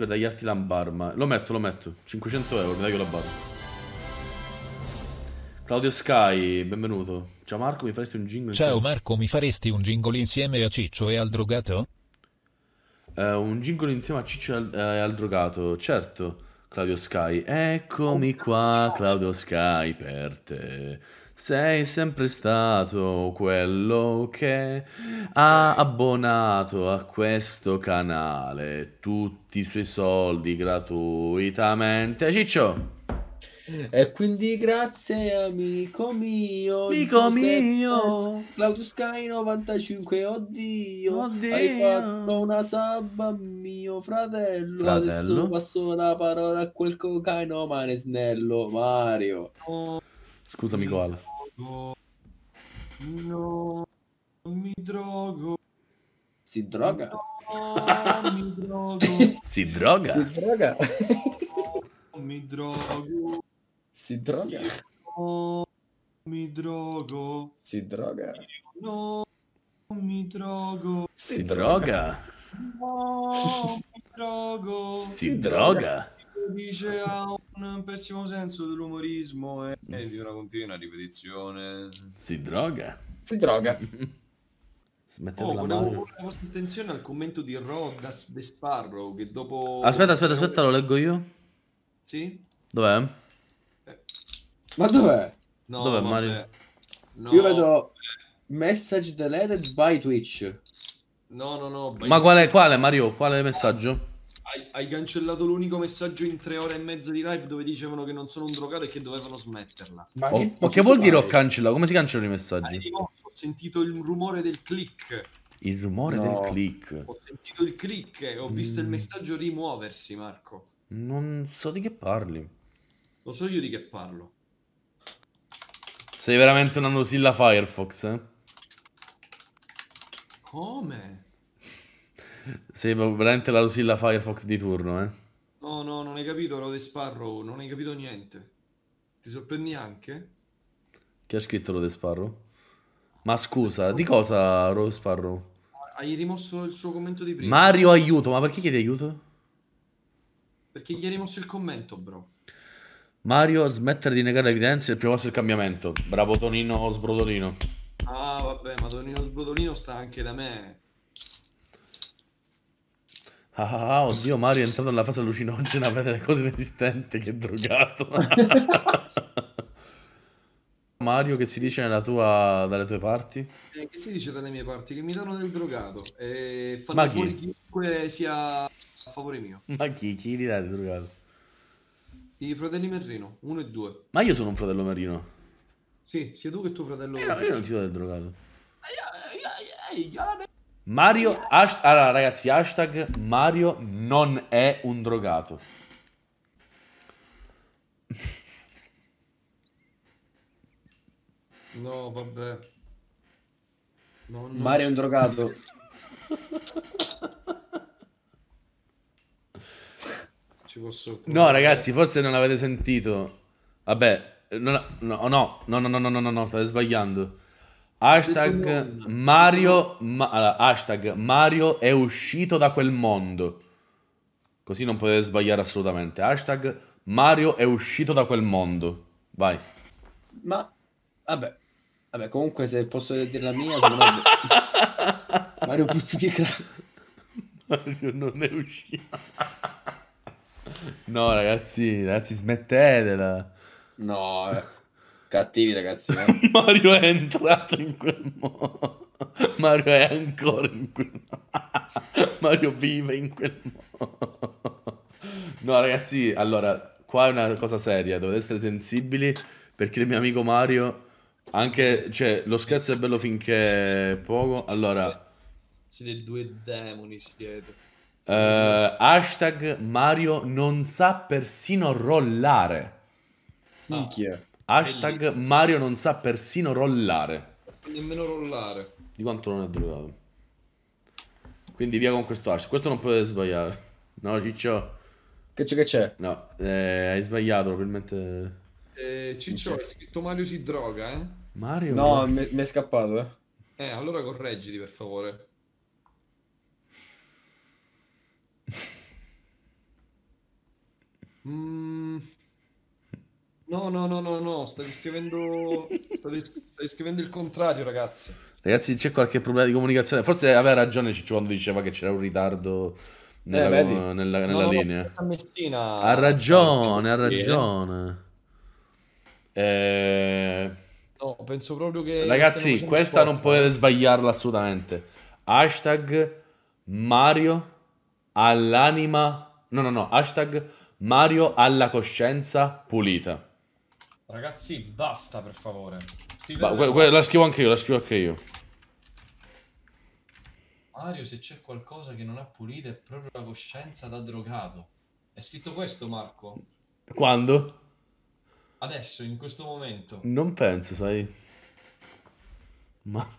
per tagliarti la barba. Lo metto, lo metto. 500 euro, mi taglio la barba. Claudio Sky, benvenuto. Ciao Marco, mi faresti un jingle? Ciao insieme? Marco, mi faresti un jingle insieme a Ciccio e al drogato? Uh, un jingle insieme a Ciccio eh, e al drogato, certo. Claudio Sky, eccomi qua, Claudio Sky per te. Sei sempre stato quello che ha abbonato a questo canale tutti i suoi soldi gratuitamente. Ciccio! E quindi grazie amico mio, amico Giuseppe, mio, Claudio Sky 95, oddio, oddio, hai fatto una sabba mio fratello, fratello. adesso passo la parola a quel cocaino mane snello Mario. Scusami Koala. drogo. Não me drogo. Se droga? Não me drogo. Se droga? Se droga? Não me drogo. Se droga? Não me drogo. Se droga? Não me drogo. Se, droga? me drogo. Se, Se droga? un pessimo senso dell'umorismo e eh. eh, di una continua ripetizione. Si droga. Si droga. Smettere oh, volevo porre la vostra attenzione al commento di Rodas Besparro che dopo... Aspetta, aspetta, aspetta, lo leggo io. Sì? Dov'è? Eh. Ma dov'è? No, dov'è vabbè. Mario? No. Io vedo message deleted by Twitch. No, no, no. Ma quale, quale Mario? Quale messaggio? Hai, hai, cancellato l'unico messaggio in tre ore e mezza di live dove dicevano che non sono un drogato e che dovevano smetterla. Ma, oh, che, ma che vuol dire ho cancellato? Come si cancellano i messaggi? Rimosso, ho sentito il rumore del click. Il rumore no. del click. Ho sentito il click e eh, ho visto mm. il messaggio rimuoversi, Marco. Non so di che parli. Lo so io di che parlo. Sei veramente una Mozilla Firefox, eh? Come? Sei veramente la Lucilla Firefox di turno, eh. No, no, non hai capito, Rode Sparrow, non hai capito niente. Ti sorprendi anche? Chi ha scritto Rode Sparrow? Ma scusa, di cosa Rode Sparrow? Hai rimosso il suo commento di prima. Mario aiuto, ma perché chiedi aiuto? Perché gli hai rimosso il commento, bro. Mario, smettere di negare le evidenze è il primo passo il cambiamento. Bravo Tonino Sbrodolino. Ah, vabbè, ma Tonino Sbrodolino sta anche da me. Ah, oddio, Mario è entrato nella fase allucinogena a vedere cose inesistenti, che drogato. Mario, che si dice tua, dalle tue parti? Eh, che si dice dalle mie parti? Che mi danno del drogato e fanno Ma chi? fuori chiunque sia a favore mio. Ma chi? Chi gli dà del drogato? I fratelli Merrino, uno e due. Ma io sono un fratello Merrino. Sì, sia tu che tuo fratello. Io, io non ti do del drogato. ehi, ehi, ehi, ai, Mario, hasht- allora ragazzi, hashtag Mario non è un drogato. No, vabbè. No, no. Mario è un drogato. Ci posso... No, ragazzi, forse non l'avete sentito. Vabbè, no, no, no, no, no, no, no, no, no, state sbagliando. Hashtag Mario, ma, allora, hashtag Mario è uscito da quel mondo. Così non potete sbagliare assolutamente. Hashtag Mario è uscito da quel mondo. Vai. Ma vabbè. Vabbè, comunque se posso dire la mia, secondo me... Mario Puzzi di Cra. Mario non è uscito. no, ragazzi, ragazzi, smettetela. No, eh. Cattivi ragazzi. Eh? Mario è entrato in quel modo. Mario è ancora in quel modo. Mario vive in quel modo. No ragazzi, allora, qua è una cosa seria, dovete essere sensibili perché il mio amico Mario, anche, cioè, lo scherzo è bello finché poco. Allora... Siete due demoni, siete. Uh, hashtag Mario non sa persino rollare. Minchia. Hashtag Bellissimo. Mario non sa persino rollare. Nemmeno rollare. Di quanto non è drogato. Quindi via con questo hashtag. Questo non potete sbagliare. No, Ciccio. Che c'è che c'è? No, eh, hai sbagliato probabilmente. Eh, Ciccio, hai scritto Mario si droga, eh? Mario? No, mi è scappato, eh. Eh, allora correggiti per favore. Mmm... No, no, no, no, no, stai scrivendo, stai, stai scrivendo il contrario, ragazzi. Ragazzi, c'è qualche problema di comunicazione. Forse aveva ragione Ciccio quando diceva che c'era un ritardo nella, eh, com- nella, nella no, linea. No, ha ragione, ha ragione. Eh... No, penso proprio che... Ragazzi, questa non potete sbagliarla assolutamente. Hashtag Mario all'anima... No, no, no. Hashtag Mario alla coscienza pulita. Ragazzi, basta per favore. Scrivete la scrivo anche io, la scrivo anche io. Mario, se c'è qualcosa che non ha pulito è proprio la coscienza da drogato. È scritto questo, Marco? Quando? Adesso, in questo momento. Non penso, sai. Ma...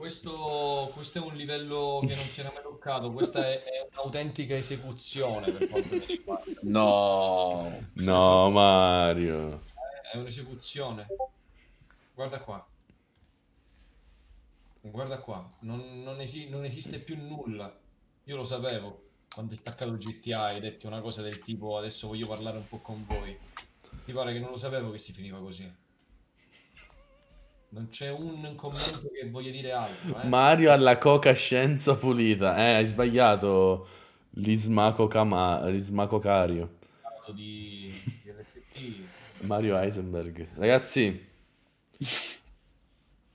Questo, questo, è un livello che non si era mai toccato, questa è, è un'autentica esecuzione per quanto mi riguarda. No, questa no è Mario. È un'esecuzione. Guarda qua. Guarda qua, non, non, esi non, esiste più nulla. Io lo sapevo quando è staccato il GTA e detto una cosa del tipo adesso voglio parlare un po' con voi. Ti pare che non lo sapevo che si finiva così. Non c'è un commento che voglia dire altro. Eh? Mario alla coca scienza pulita. Eh, hai sbagliato. Lismaco, Cama- Lismaco Cario. Di... di Mario Heisenberg. Ragazzi,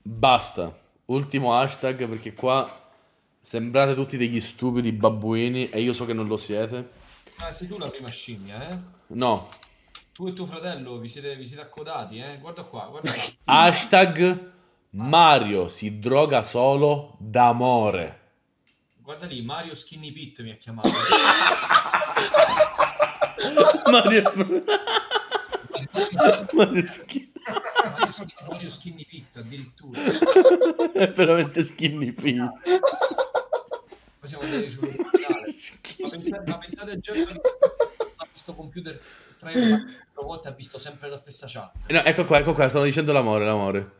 basta. Ultimo hashtag perché qua sembrate tutti degli stupidi babbuini e io so che non lo siete. Ma ah, sei tu la prima scimmia, eh? No, tu e tuo fratello vi siete, vi siete accodati, eh? Guarda qua, guarda qua. Hashtag Mario si droga solo d'amore. Guarda lì, Mario Skinny Pit mi ha chiamato. Mario... Mario Skinny Mario Skinny Pit addirittura. È veramente Skinny Pit. Possiamo andare sul canale. Ma pensate, ma pensate a Jeff a questo computer tre volte ha visto sempre la stessa chat. Eh no, ecco qua, ecco qua, stanno dicendo l'amore, l'amore.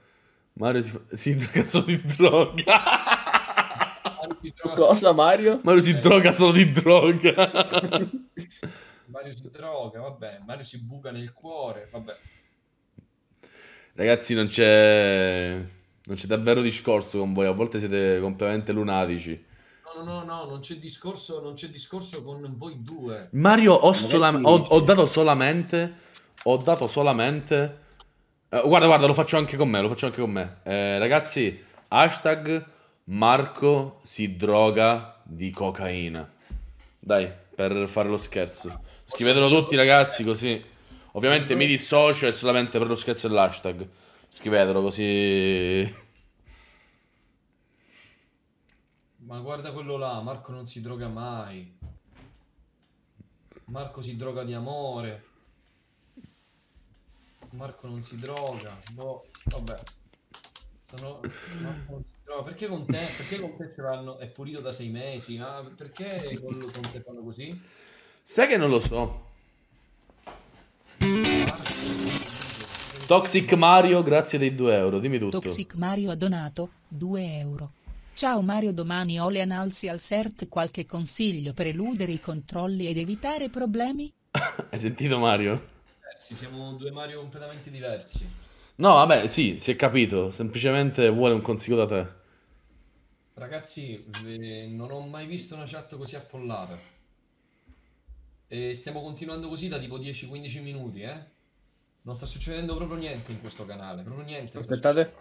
Mario si, si droga solo di droga. droga Cosa solo... Mario? Mario si eh. droga solo di droga. Mario si droga, vabbè, Mario si buca nel cuore, vabbè. Ragazzi, non c'è non c'è davvero discorso con voi, a volte siete completamente lunatici no, no, no, non c'è discorso, non c'è discorso con voi due. Mario, ho, solam- ho, ho dato solamente, ho dato solamente... Eh, guarda, guarda, lo faccio anche con me, lo faccio anche con me. Eh, ragazzi, hashtag Marco si droga di cocaina. Dai, per fare lo scherzo. Scrivetelo tutti ragazzi così. Ovviamente mi dissocio è solamente per lo scherzo e l'hashtag. Scrivetelo così... Ma guarda quello là, Marco non si droga mai. Marco si droga di amore. Marco non si droga. Boh, vabbè. Sono... Marco non si droga. Perché con te? Perché con te ce l'hanno? È pulito da sei mesi. Ma perché con, con te fanno così? Sai che non lo so. Toxic Mario, grazie dei 2 euro. Dimmi tutto. Toxic Mario ha donato 2 euro. Ciao Mario domani Olean alzi al CERT qualche consiglio per eludere i controlli ed evitare problemi? Hai sentito Mario? Eh, siamo due Mario completamente diversi. No, vabbè, sì, si è capito, semplicemente vuole un consiglio da te. Ragazzi, non ho mai visto una chat così affollata. E stiamo continuando così da tipo 10-15 minuti, eh? Non sta succedendo proprio niente in questo canale, proprio niente. Aspettate.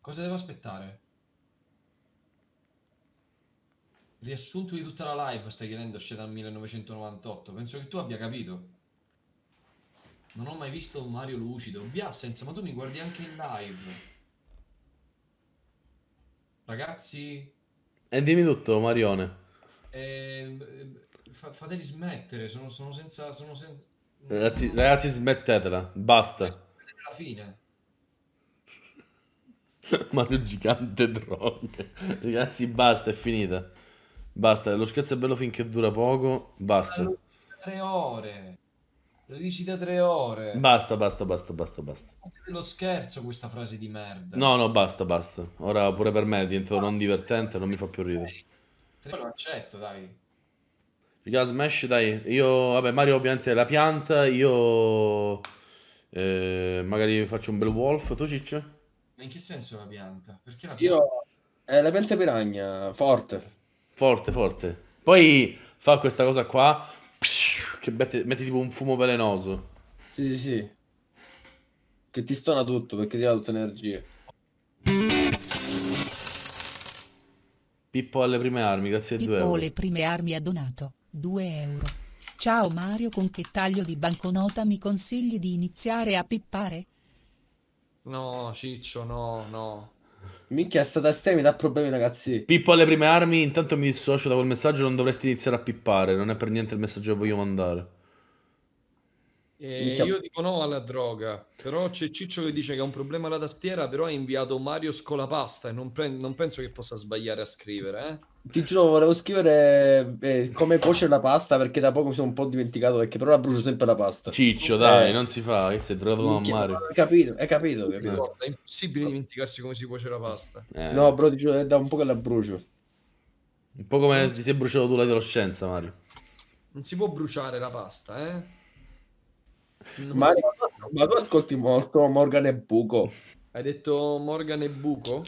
Cosa devo aspettare? riassunto di tutta la live stai chiedendo se dal 1998. Penso che tu abbia capito. Non ho mai visto Mario lucido. Biassenza, ma tu mi guardi anche in live. Ragazzi... E dimmi tutto, Marione. Eh, fateli smettere, sono, sono senza... Sono sen ragazzi, ragazzi, smettetela, basta. la fine. Mario gigante droghe. Ragazzi, basta, è finita. Basta, lo scherzo è bello finché dura poco. Basta. tre ore. Lo dici da tre ore. Basta, basta, basta, basta, basta. Lo scherzo questa frase di merda. No, no, basta, basta. Ora pure per me diventa non divertente, non mi fa più ridere. Tre lo accetto, dai. Figa Smash, dai. Io, vabbè, Mario ovviamente la pianta, io... Eh, magari faccio un bel wolf, tu ciccio? In che senso la pianta? Perché la pianta? Io... Eh, la pianta piragna, forte. Forte, forte. Poi fa questa cosa qua che mette, mette tipo un fumo velenoso. Sì, sì, sì. Che ti stona tutto perché ti dà tutta energia. Pippo alle prime armi, grazie a 2 Pippo alle prime armi ha donato 2 euro. Ciao Mario, con che taglio di banconota mi consigli di iniziare a pippare? No, Ciccio, no, no. Minchia, sta tastiera mi dà problemi, ragazzi. Pippo alle prime armi, intanto mi dissocio da quel messaggio, non dovresti iniziare a pippare, non è per niente il messaggio che voglio mandare. Eh, io dico no alla droga, però c'è Ciccio che dice che ha un problema alla tastiera, però ha inviato Mario Scolapasta e non, non penso che possa sbagliare a scrivere, eh. Ti giuro, volevo scrivere eh, come cuocere la pasta perché da poco mi sono un po' dimenticato perché però la brucio sempre la pasta. Ciccio, dai, eh, non si fa, che sei drogato a mare. Hai capito, hai capito, capito. No, è impossibile dimenticarsi come si cuoce la pasta. Eh. No, bro, ti giuro, è da un po' che la brucio. Un po' come si è bruciato tu l'adolescenza, Mario. Non si può bruciare la pasta, eh? Mario, ma tu ascolti molto Morgan e Buco. Hai detto Morgan e Buco?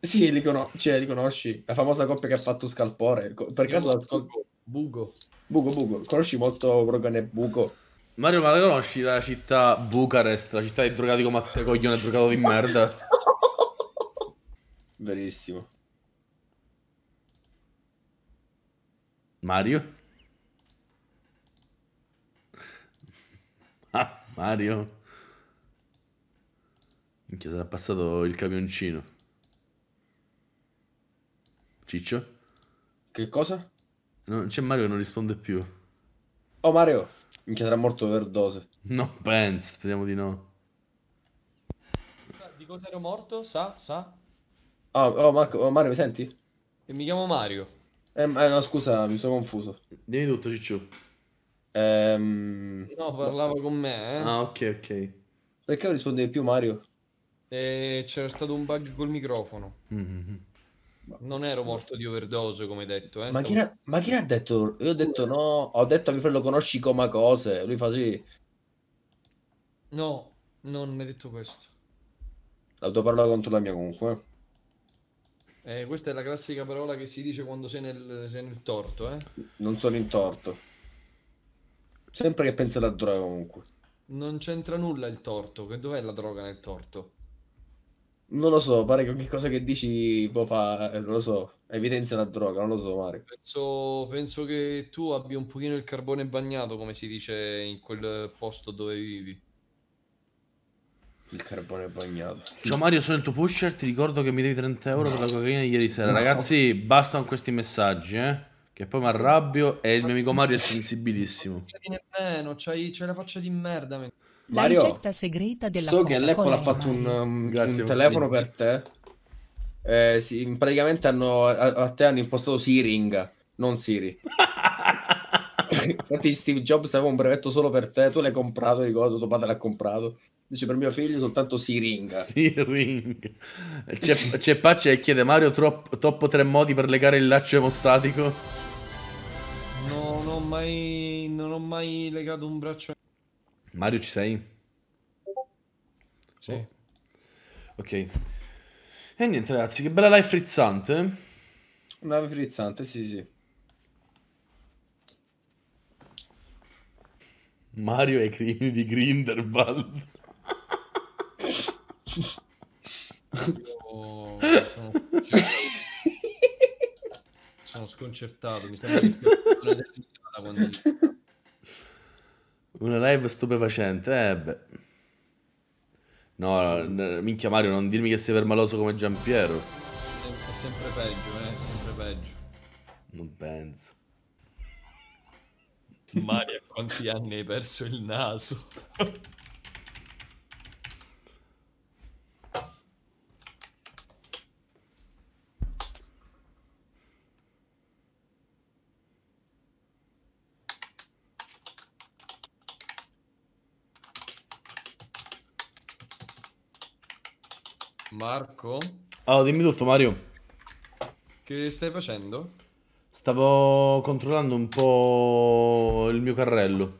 Sì, li, conos cioè, li, conosci. La famosa coppia che ha fatto Scalpore. Per sì, caso Bugo. Bugo. Bugo, Bugo. Conosci molto Rogan e Bugo? Mario, ma la conosci la città Bucarest? La città dei drogati come a te, coglione drogato di merda? Verissimo. Mario? Ah, Mario? Minchia, sarà passato il camioncino. Ciccio? Che cosa? No, c'è Mario che non risponde più. Oh Mario, minchia sarà morto overdose. No, penso, speriamo di no. Di cosa ero morto? Sa, sa? Oh, oh, Marco, oh Mario, mi senti? E mi chiamo Mario. Eh, eh, no, scusa, mi sono confuso. Dimmi tutto, Ciccio. Ehm... No, parlavo con me, eh. Ah, ok, ok. Perché non risponde più, Mario? Eh, c'era stato un bug col microfono. Mm -hmm. Non ero morto di overdose, come detto. Eh, ma, chi ha, ma, chi l'ha detto? Io ho detto no. Ho detto a mio fratello, conosci come cose. Lui fa sì. No, non mi hai detto questo. La tua parola contro la mia, comunque. Eh, questa è la classica parola che si dice quando sei nel, sei nel torto, eh? Non sono in torto. Sempre che pensi alla droga, comunque. Non c'entra nulla il torto. Che dov'è la droga nel torto? Non lo so, pare che ogni cosa che dici può fa, eh, non lo so, evidenzia la droga, non lo so Mario. Penso, penso, che tu abbia un pochino il carbone bagnato, come si dice in quel posto dove vivi. Il carbone bagnato. Ciao Mario, sono il tuo pusher, ti ricordo che mi devi 30 euro no. per la cocaina di ieri sera. No. Ragazzi, basta con questi messaggi, eh. Che poi mi arrabbio e il mio amico Mario è sensibilissimo. Non c'hai, c'hai la faccia di merda. Mentre... La ricetta segreta della so che l'Apple ha fatto un, um, un telefono per te. Eh, sì, praticamente hanno, a, a, te hanno impostato Siring, non Siri. Infatti Steve Jobs aveva un brevetto solo per te, tu l'hai comprato, ricordo, tuo padre l'ha comprato. Dice per mio figlio soltanto Siringa. Siringa. C'è, sì. c'è Pace che chiede Mario troppo, troppo tre modi per legare il laccio emostatico. No, non ho mai, non ho mai legato un braccio Mario ci sei? Sì. Oh. Ok. E niente ragazzi, che bella live frizzante. Una live frizzante, sì sì. Mario e i crimini di Grindelwald. Io sono... sconcertato, mi sembra che stia quando una live stupefacente, eh beh. No, minchia Mario, non dirmi che sei permaloso come Giampiero. È sempre peggio, eh, è sempre peggio. Non penso. Mario, a quanti anni hai perso il naso? Marco? Allora, dimmi tutto, Mario. Che stai facendo? Stavo controllando un po' il mio carrello.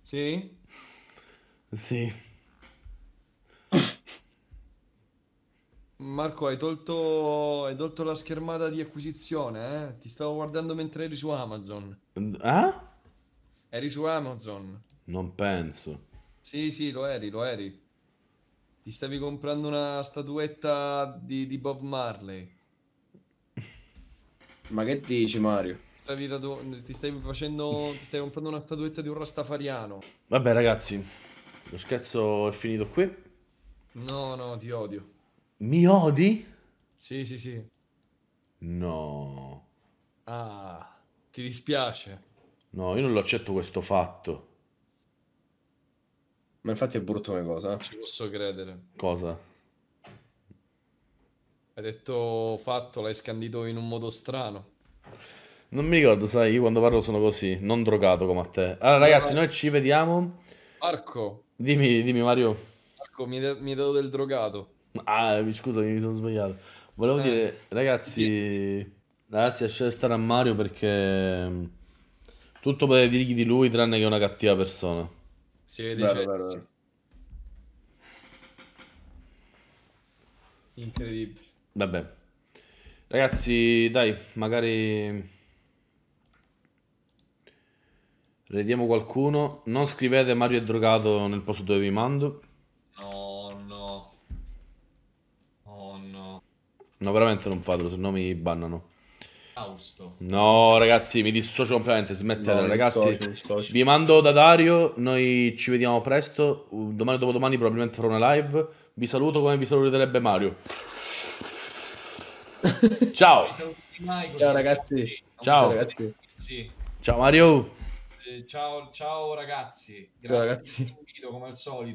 Sì? Sì. Marco, hai tolto, hai tolto la schermata di acquisizione, eh? Ti stavo guardando mentre eri su Amazon. Eh? Eri su Amazon. Non penso. Sì, sì, lo eri, lo eri ti stavi comprando una statuetta di, di Bob Marley. Ma che dici Mario? Stavi radu- ti stavi facendo. ti stavi comprando una statuetta di un rastafariano. Vabbè, ragazzi, lo scherzo è finito qui. No, no, ti odio. Mi odi? Sì, sì, sì. No. Ah, ti dispiace. No, io non lo accetto questo fatto. Ma infatti è brutto come cosa. Eh. Ci posso credere. Cosa? Hai detto fatto, l'hai scandito in un modo strano. Non mi ricordo, sai, io quando parlo sono così, non drogato come a te. Allora ragazzi, noi ci vediamo. Marco. Dimmi, dimmi Mario. Marco, mi, de- dato del drogato. Ah, eh, scusa, mi sono sbagliato. Volevo eh. dire, ragazzi, sì. ragazzi, lasciate stare a Mario perché mm, tutto potete dirgli di lui tranne che è una cattiva persona. Si vede vero, cioè... vero, vero. Incredibile. Vabbè. Ragazzi, dai, magari Vediamo qualcuno. Non scrivete Mario è drogato nel posto dove vi mando. No, no. Oh no. No, veramente non fatelo, se no mi bannano. Fausto. No, ragazzi, mi dissocio completamente. Smettetela, no, ragazzi. Socio, socio. Vi mando da Dario. Noi ci vediamo presto. Domani dopo domani, probabilmente farò una live. Vi saluto come vi saluterebbe Mario. Ciao. ciao ragazzi. Ciao. ciao ragazzi. Ciao Mario. Eh, ciao, ciao ragazzi. Grazie ciao, ragazzi. come al solito.